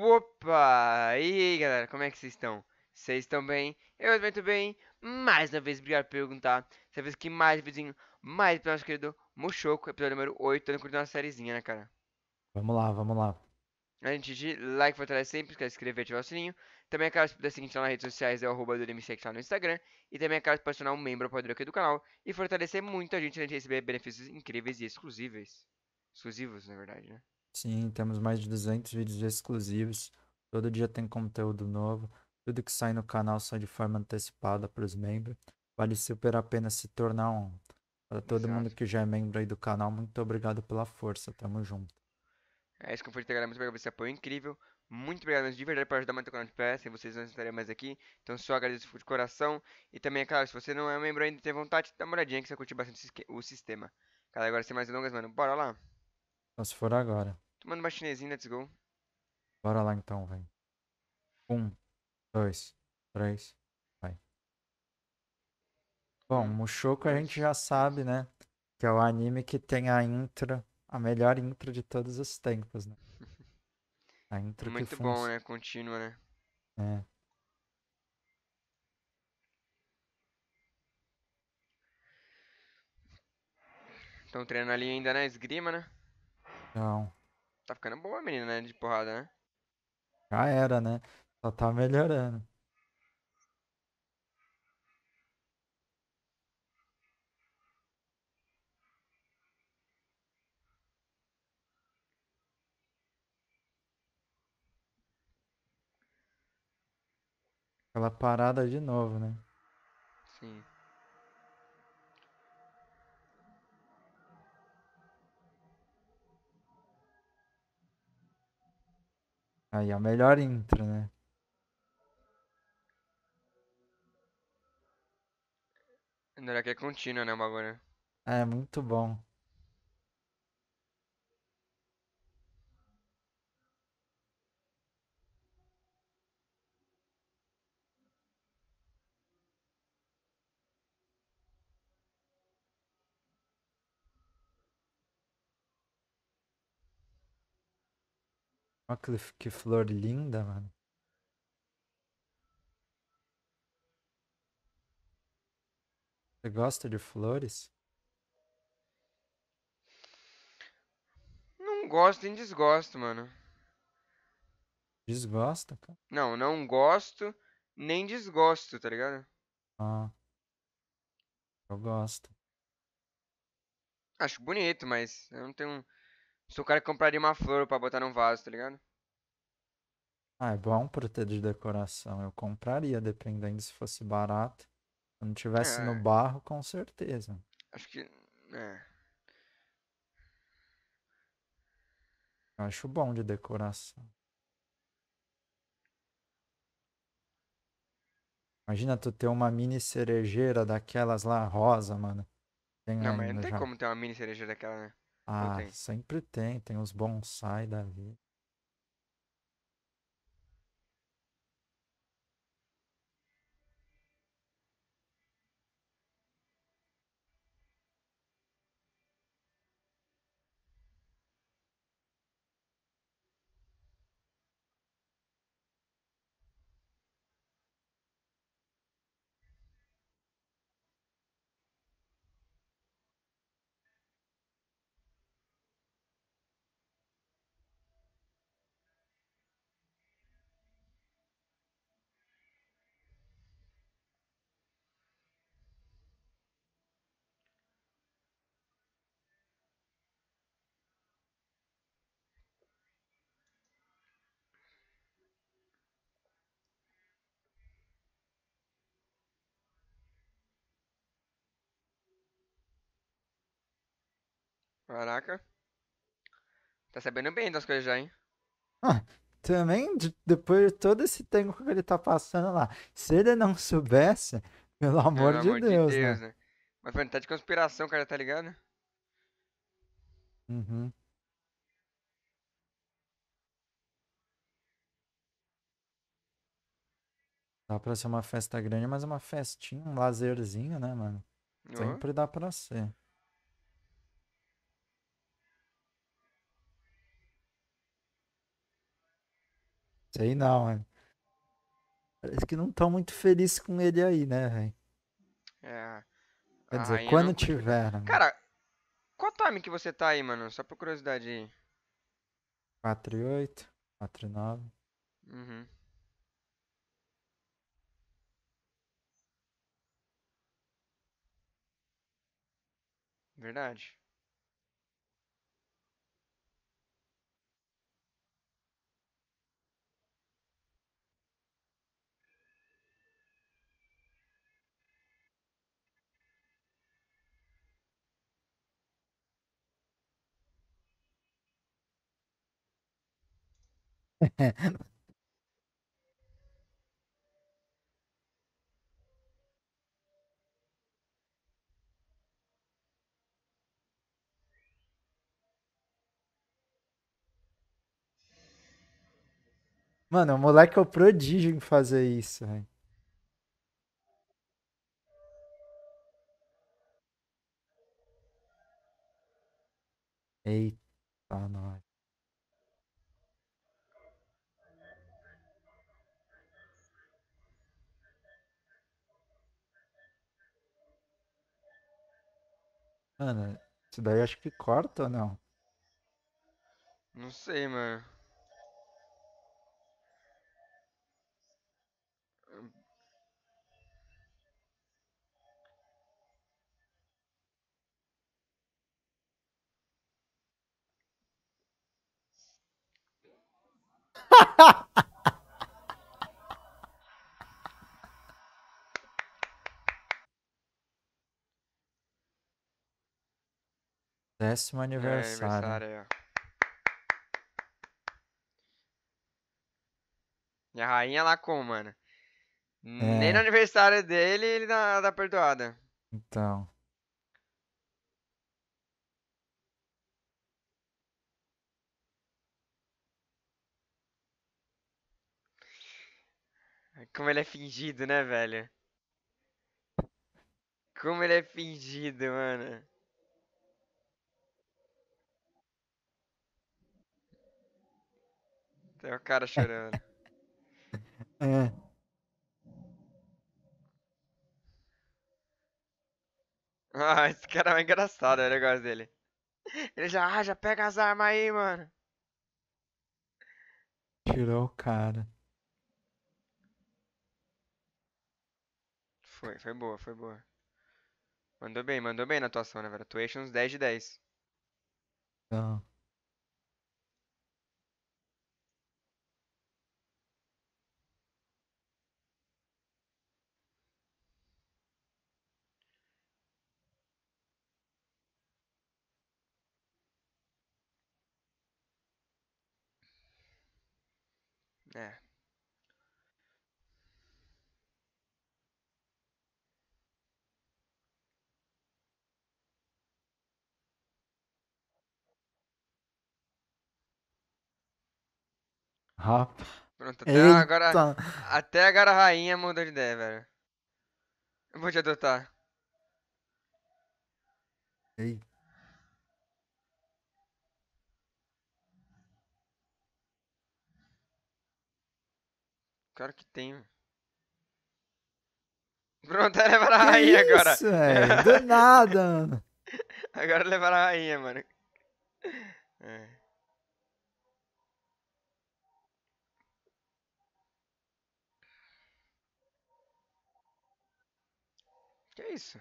Opa! E aí, galera, como é que vocês estão? Vocês estão bem? Eu também estou bem. Mais uma vez, obrigado por perguntar. Dessa vez que mais vizinho, mais para nosso querido Muxoco, episódio número 8, dando curtindo uma sériezinha, né, cara? Vamos lá, vamos lá. A gente de like, fortalece sempre, se inscrever, e ativar o sininho. Também é claro, se puder seguir lá nas redes sociais, é o arroba do MCX lá no Instagram. E também é claro, se tornar um membro apoiador aqui do canal e fortalecer muito a gente, a gente receber benefícios incríveis e exclusivos. Exclusivos, na verdade, né? Sim, temos mais de 200 vídeos exclusivos. Todo dia tem conteúdo novo. Tudo que sai no canal sai de forma antecipada para os membros. Vale super a pena se tornar um. Para todo Exato. mundo que já é membro aí do canal, muito obrigado pela força. Tamo junto. É isso que eu fui galera. Muito obrigado por esse apoio incrível. Muito obrigado mesmo de verdade por ajudar muito o canal de PS. Vocês não estariam mais aqui. Então só agradeço de coração. E também, é claro, se você não é membro ainda e tem vontade, dá uma olhadinha que você curte bastante o sistema. Cara, agora sem mais delongas, mano. Bora lá. Só se for agora. Tomando uma chinesinha, let's go. Bora lá então, vem. Um, dois, três, vai. Bom, Mushoku a gente já sabe, né? Que é o anime que tem a intro, a melhor intro de todos os tempos, né? A intro Muito que bom, né? Contínua, né? É. Estão treinando ali ainda na né, esgrima, né? Não. Tá ficando boa a menina, né? De porrada, né? Já era, né? Só tá melhorando. Aquela parada de novo, né? Sim. Aí a melhor intro, né? Ainda que é contínua, né, o bagulho? É, muito bom. Olha que, que flor linda, mano. Você gosta de flores? Não gosto nem desgosto, mano. Desgosta, cara? Não, não gosto nem desgosto, tá ligado? Ah. Eu gosto. Acho bonito, mas eu não tenho Sou o cara que compraria uma flor pra botar num vaso, tá ligado? Ah, é bom pra ter de decoração. Eu compraria, dependendo se fosse barato. Se não tivesse é. no barro, com certeza. Acho que. É. Eu acho bom de decoração. Imagina tu ter uma mini cerejeira daquelas lá rosa, mano. Tem não, mas não tem já. como ter uma mini cerejeira daquela, né? Ah, sempre tem, tem os bonsai da vida. Caraca. Tá sabendo bem das coisas já, hein? Ah, também, depois de todo esse tempo que ele tá passando lá, se ele não soubesse, pelo amor, pelo de, amor Deus, de, Deus, né? né? Mas, mano, tá de conspiração, cara, tá ligado? Uhum. Dá pra ser uma festa grande, mas é uma festinha, um lazerzinho, né, mano? Uhum. Sempre dá pra ser. Sei não, né? Parece que não estão muito felizes com ele aí, né, velho? É. Quer dizer, rainha quando não... tiver, né? Cara, qual time que você tá aí, mano? Só por curiosidade aí. 4 e 8, 4 e 9. Uhum. Verdade. Mano, o moleque é o prodígio em fazer isso, velho. Eita, nós. Mano, isso daí acho que corta ou não? Não sei, mano. Décimo é, aniversário. É, aniversário E a rainha lá como, mano? É. Nem no aniversário dele ele dá, dá perdoada. Então. Como ele é fingido, né, velho? Como ele é fingido, mano. Tem o cara chorando. é. Ah, esse cara é engraçado, é o negócio dele. Ele já, ah, já pega as armas aí, mano. Tirou o cara. Foi, foi boa, foi boa. Mandou bem, mandou bem na atuação, né, velho? Atuations 10 de 10. Não. É. Rapa. Pronto, até Eita. agora. Até agora a rainha mudou de ideia, velho. Eu vou te adotar. Eita. Claro que tem. Pronto, é levar a rainha isso, agora. Isso, velho. Do nada, Agora levar a rainha, mano. É. Que isso?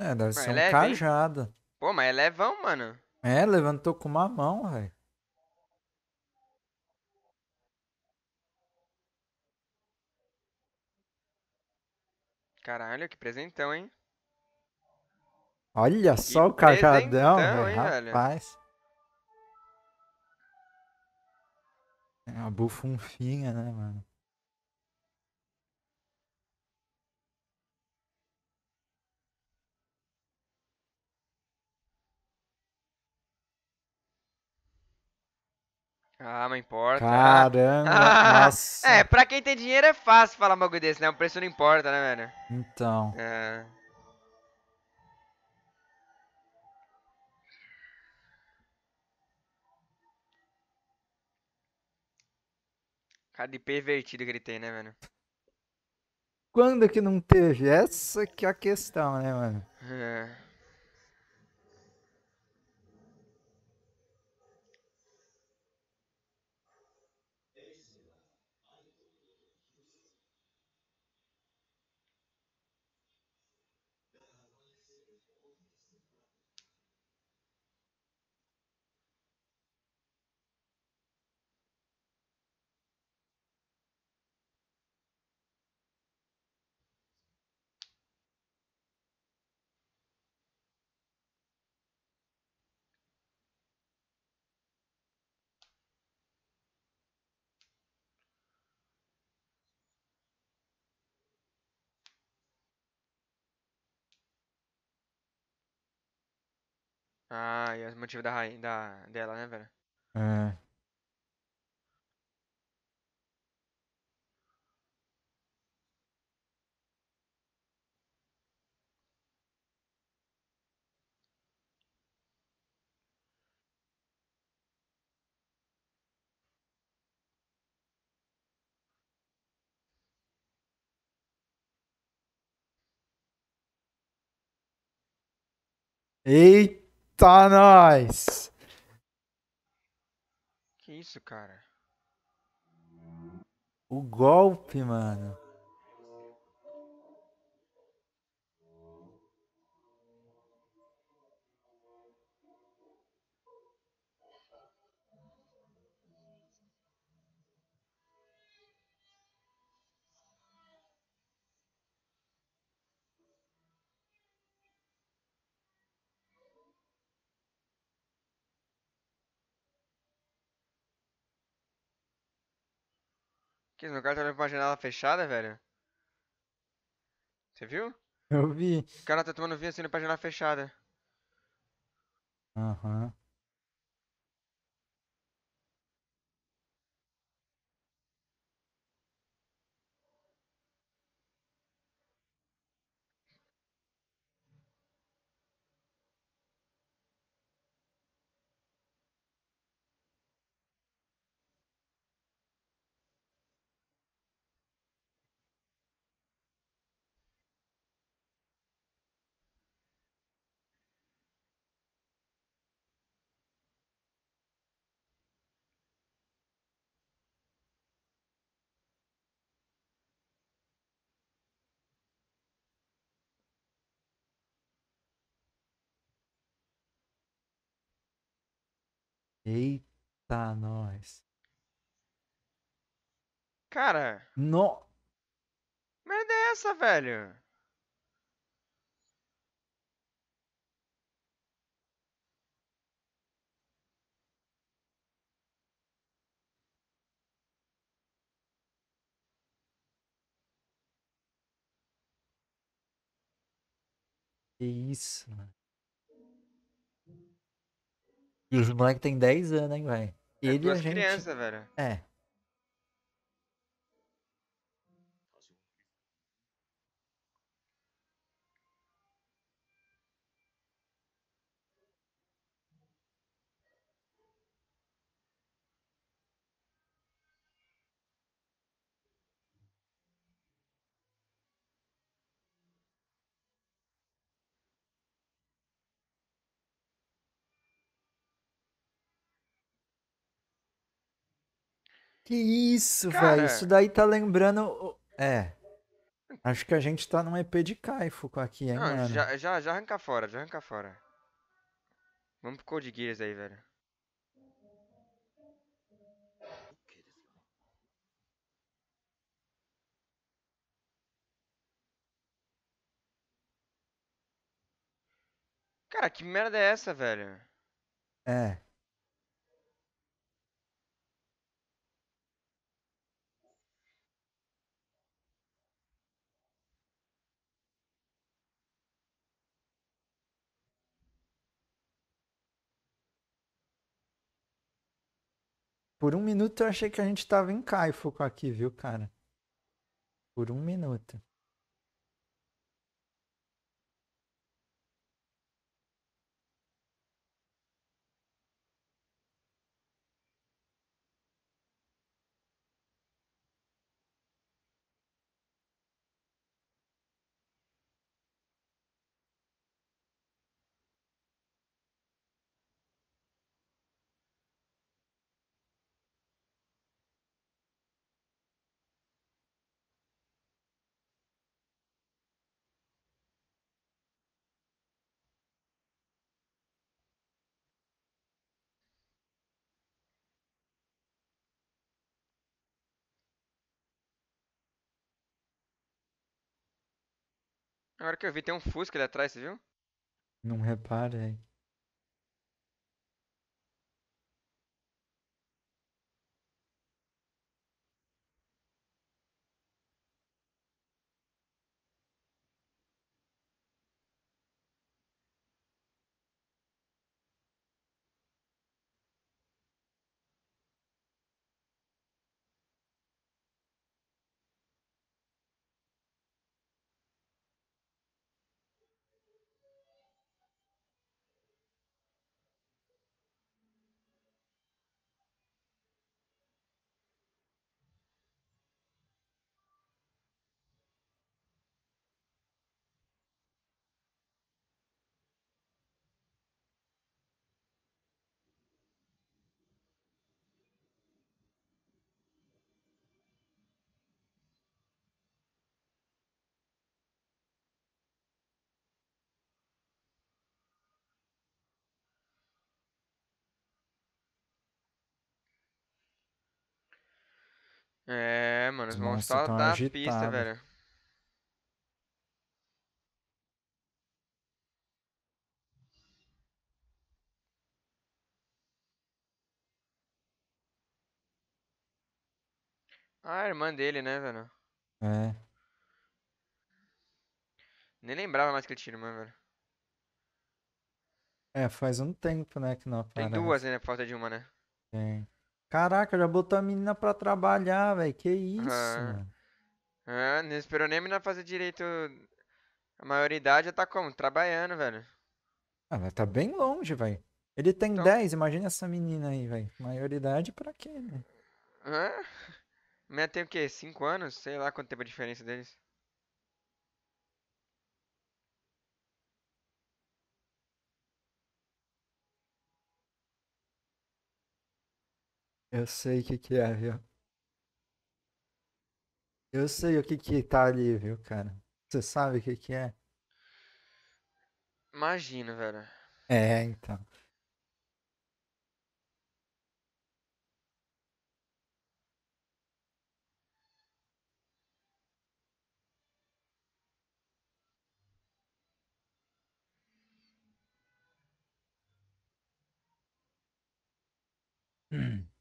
É, deve ser é um eleve, cajado. Pô, mas é levão, mano. É, levantou com uma mão, velho. Caralho, que presentão, hein? Olha só o cajadão, hein, rapaz. Velho? É uma bufunfinha, né, mano? Ah, mas importa. Caramba, ah, nossa. É, pra quem tem dinheiro é fácil falar um bagulho desse, né? O preço não importa, né, velho? Então. É. Cara de pervertido que ele tem, né, mano? Quando que não teve? Essa que é a questão, né, mano? É. Ah, e o motivo da rainha da, dela, né, velho? É. Eita! Tá nós! Que isso, cara? O golpe, mano. Que Meu cara tá olhando pra uma janela fechada, velho? Você viu? Eu vi. O cara tá tomando vinho assim pra janela fechada. Aham. Uhum. Eita, nós. Cara. No. Merda é essa, velho? Que isso, mano. E o Junoek tem 10 anos, hein, velho? É Ele é duas Criança, velho. É. Que isso, velho. Isso daí tá lembrando. É. Acho que a gente tá num EP de Caifuco aqui, hein, Não, mano? Já, já, já arranca fora, já arranca fora. Vamos pro Code Gears aí, velho. Cara, que merda é essa, velho? É. Por um minuto eu achei que a gente tava em Caifoco aqui, viu, cara? Por um minuto. Agora que eu vi, tem um Fusca ali atrás, você viu? Não reparei. É, mano, os monstros só tá da tá pista, velho. Ah, a irmã dele, né, velho? É. Nem lembrava mais que ele tinha irmã, velho. É, faz um tempo, né, que não aparece. Tem duas, né, por falta de uma, né? Tem. Caraca, já botou a menina pra trabalhar, velho. Que isso? Ah. ah, não esperou nem a menina fazer direito. A maioridade já tá como? Trabalhando, velho. Ah, mas tá bem longe, velho. Ele tem então... 10, imagina essa menina aí, velho. Maioridade pra quê, né? Hã? Ah, minha tem o quê? 5 anos? Sei lá quanto tempo a diferença deles. Eu sei o que, que é, viu? Eu sei o que que tá ali, viu, cara? Você sabe o que que é? Imagino, velho. É, então. Hum.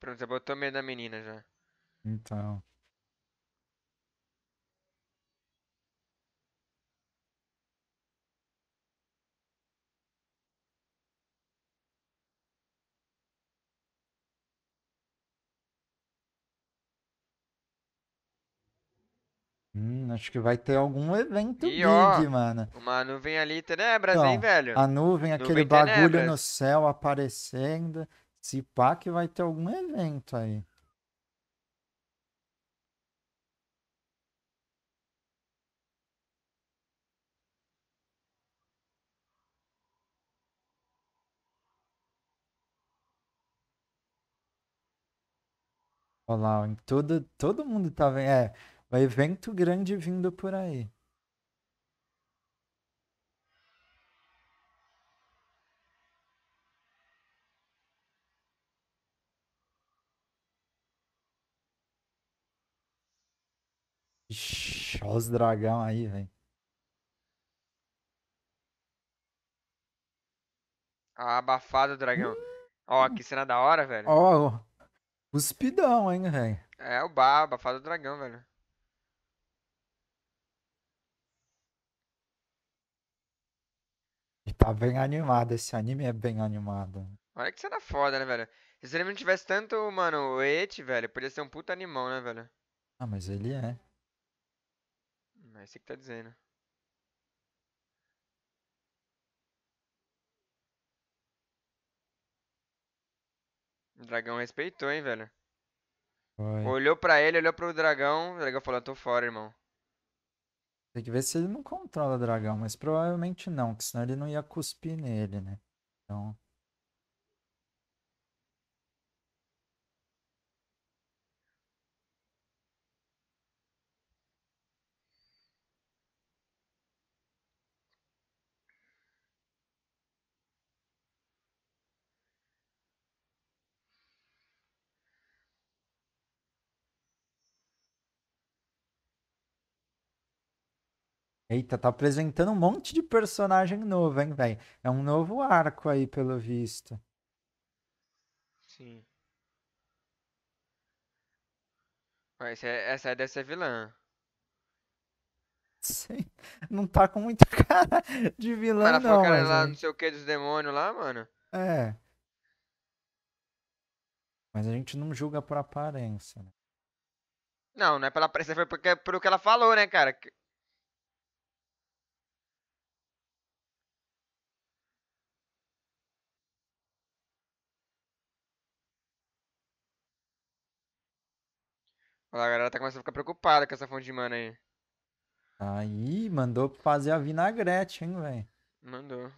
Pronto, já botou medo da menina já. Então. Hum, acho que vai ter algum evento e, big, ó, mano. Uma nuvem ali, tenebras, é então, hein, velho? A nuvem, aquele nuvem bagulho tenebras. no céu aparecendo. Se pá que vai ter algum evento aí. Olha lá, todo, todo mundo tá vendo. É, um evento grande vindo por aí. Ixi, olha os dragão aí, velho. Ah, abafado, dragão. Ó, que cena da hora, velho. Ó, oh, cuspidão, hein, velho. É, o bar, abafado do dragão, velho. E tá bem animado, esse anime é bem animado. Olha que cena foda, né, velho? Se ele não tivesse tanto, mano, o Et, velho, podia ser um puta animão, né, velho? Ah, mas ele é. É isso que tá dizendo. O dragão respeitou, hein, velho. Olhou pra ele, olhou pro dragão. O dragão falou: tô fora, irmão. Tem que ver se ele não controla o dragão, mas provavelmente não, que senão ele não ia cuspir nele, né? Então. Eita, tá apresentando um monte de personagem novo, hein, velho? É um novo arco aí, pelo visto. Sim. Mas essa é, é deve ser vilã. Sim. Não tá com muita cara de vilã, Ela não. Ela cara lá, não sei o que, dos demônios lá, mano. É. Mas a gente não julga por aparência, né? Não, não é pela aparência, foi porque, é pelo que ela falou, né, cara? A galera tá começando a ficar preocupada com essa fonte de mana aí. Aí, mandou fazer a vinagrete, hein, velho? Mandou.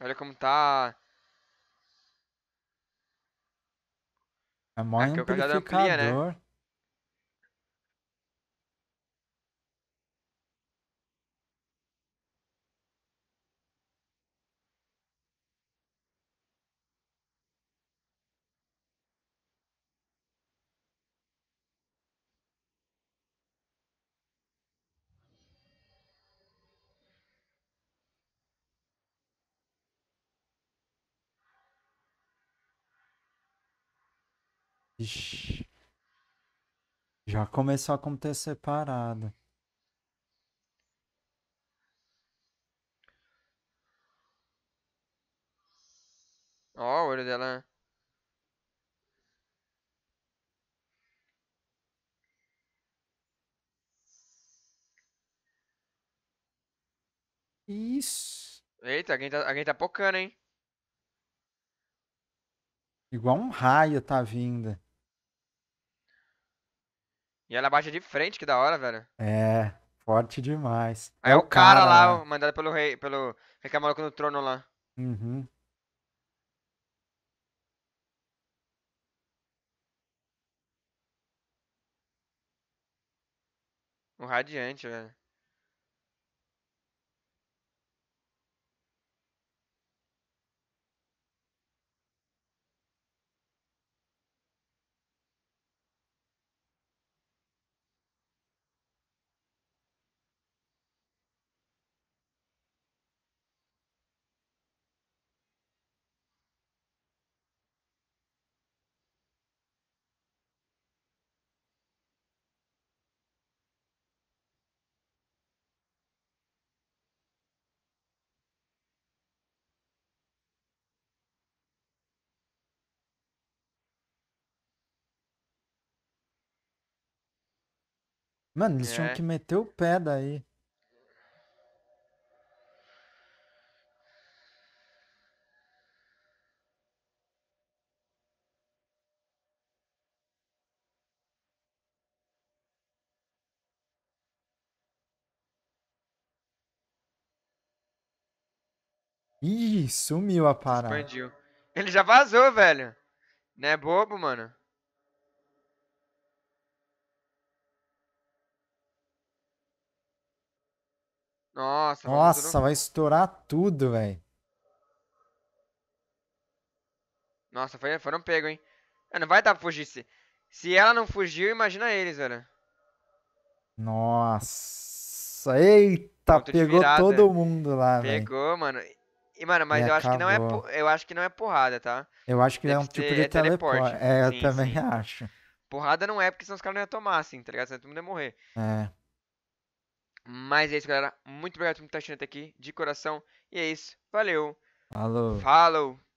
Olha como tá. É mó é, amplificador. Que o já é amplia, né? Ixi. Já começou a acontecer parada. Ó, o olho dela. Né? Isso. Eita, alguém tá, alguém tá pocando, hein? Igual um raio tá vindo. E ela bate de frente, que da hora, velho. É, forte demais. Aí é, é o cara, cara lá, lá, mandado pelo rei, pelo rei Camaloco é no trono lá. Uhum. O Radiante, velho. Mano, eles é. tinham que meter o pé daí. Ih, sumiu a parada. Expandiu. Ele já vazou, velho. Não é bobo, mano. Nossa, Nossa vai estourar tudo, velho. Nossa, foi, foram pego, hein? Não vai dar pra fugir. Se, se ela não fugiu, imagina eles, velho. Nossa, eita, Ponto pegou todo mundo lá, velho. Pegou, véio. mano. E, mano, mas e eu acho, que não é, eu acho que não é porrada, tá? Eu acho que Deve é um ter, tipo de é teleporte. teleporte. É, sim, eu também sim. acho. Porrada não é, porque senão os caras não iam tomar, assim, tá ligado? Senão todo mundo ia morrer. É. Mas é isso, galera. Muito obrigado por estar assistindo até aqui, de coração. E é isso. Valeu. Falou. Falou.